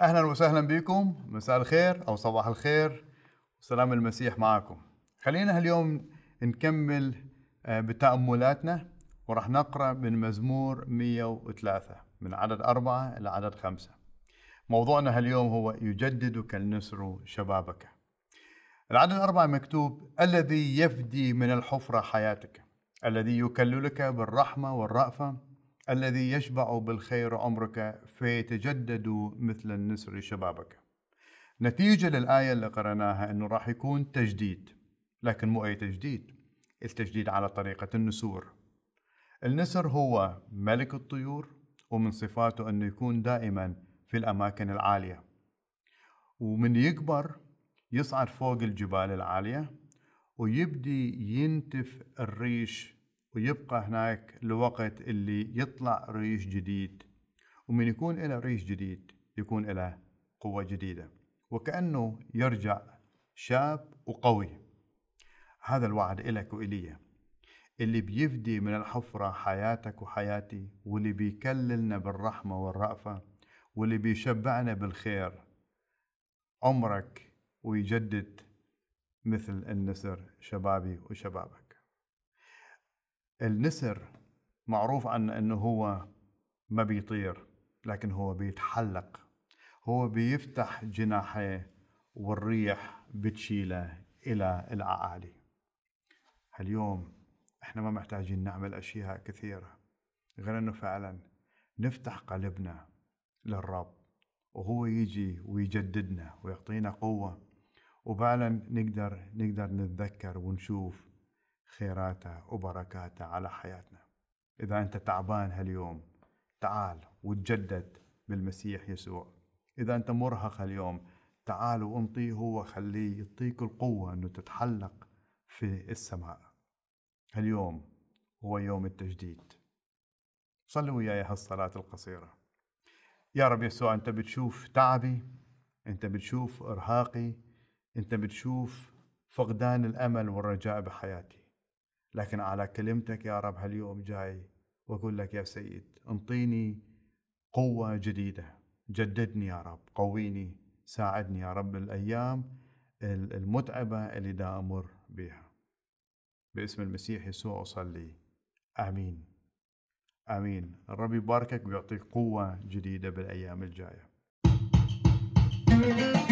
اهلا وسهلا بكم مساء الخير او صباح الخير سلام المسيح معكم خلينا اليوم نكمل آه، بتأملاتنا وراح نقرأ من مزمور 103 من عدد أربعة إلى عدد خمسة موضوعنا اليوم هو يجددك النسر شبابك العدد الأربعة مكتوب الذي يفدي من الحفرة حياتك الذي يكللك بالرحمة والرأفة الذي يشبع بالخير عمرك فيتجدد مثل النسر شبابك نتيجة للآية اللي قرأناها أنه راح يكون تجديد لكن مو أي تجديد التجديد على طريقة النسور النسر هو ملك الطيور ومن صفاته أنه يكون دائما في الأماكن العالية ومن يكبر يصعد فوق الجبال العالية ويبدي ينتف الريش ويبقى هناك الوقت اللي يطلع ريش جديد ومن يكون له ريش جديد يكون له قوة جديدة وكأنه يرجع شاب وقوي هذا الوعد إلك وإلي اللي بيفدي من الحفرة حياتك وحياتي واللي بيكللنا بالرحمة والرأفة واللي بيشبعنا بالخير عمرك ويجدد مثل النسر شبابي وشبابك النسر معروف عن انه هو ما بيطير لكن هو بيتحلق هو بيفتح جناحيه والريح بتشيله الى الاعالي اليوم احنا ما محتاجين نعمل اشياء كثيره غير انه فعلا نفتح قلبنا للرب وهو يجي ويجددنا ويعطينا قوه وفعلا نقدر نقدر نتذكر ونشوف خيراته وبركاته على حياتنا إذا أنت تعبان هاليوم تعال وتجدد بالمسيح يسوع إذا أنت مرهق اليوم تعال وانطيه هو خليه يعطيك القوة أنه تتحلق في السماء هاليوم هو يوم التجديد صلوا وياي هالصلاة القصيرة يا رب يسوع أنت بتشوف تعبي أنت بتشوف إرهاقي أنت بتشوف فقدان الأمل والرجاء بحياتي لكن على كلمتك يا رب هاليوم جاي واقول لك يا سيد انطيني قوه جديده جددني يا رب قويني ساعدني يا رب الايام المتعبه اللي دا امر بها باسم المسيح يسوع اصلي امين امين الرب يباركك ويعطيك قوه جديده بالايام الجايه